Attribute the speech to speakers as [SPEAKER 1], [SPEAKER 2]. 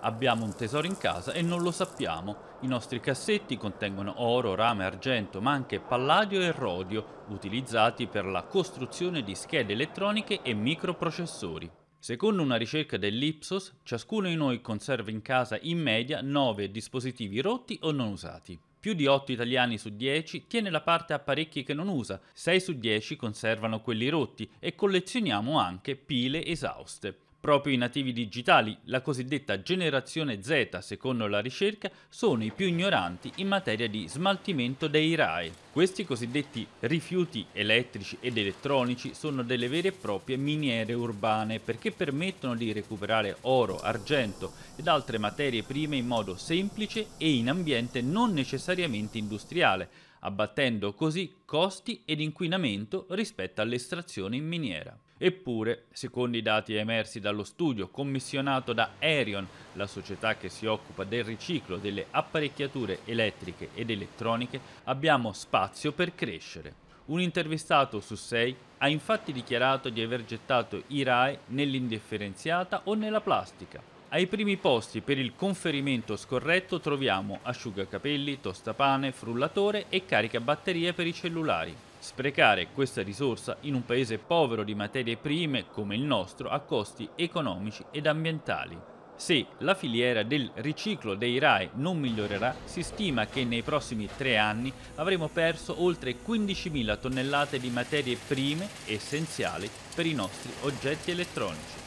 [SPEAKER 1] Abbiamo un tesoro in casa e non lo sappiamo. I nostri cassetti contengono oro, rame, argento, ma anche palladio e rodio, utilizzati per la costruzione di schede elettroniche e microprocessori. Secondo una ricerca dell'Ipsos, ciascuno di noi conserva in casa in media 9 dispositivi rotti o non usati. Più di 8 italiani su 10 tiene la parte apparecchi che non usa, 6 su 10 conservano quelli rotti e collezioniamo anche pile esauste. Proprio i nativi digitali, la cosiddetta generazione Z, secondo la ricerca, sono i più ignoranti in materia di smaltimento dei RAE. Questi cosiddetti rifiuti elettrici ed elettronici sono delle vere e proprie miniere urbane perché permettono di recuperare oro, argento ed altre materie prime in modo semplice e in ambiente non necessariamente industriale, abbattendo così costi ed inquinamento rispetto all'estrazione in miniera. Eppure, secondo i dati emersi dallo studio commissionato da Aerion, la società che si occupa del riciclo delle apparecchiature elettriche ed elettroniche, abbiamo spazio per crescere. Un intervistato su sei ha infatti dichiarato di aver gettato i RAE nell'indifferenziata o nella plastica, ai primi posti per il conferimento scorretto troviamo asciugacapelli, tostapane, frullatore e caricabatterie per i cellulari. Sprecare questa risorsa in un paese povero di materie prime come il nostro ha costi economici ed ambientali. Se la filiera del riciclo dei RAE non migliorerà, si stima che nei prossimi tre anni avremo perso oltre 15.000 tonnellate di materie prime essenziali per i nostri oggetti elettronici.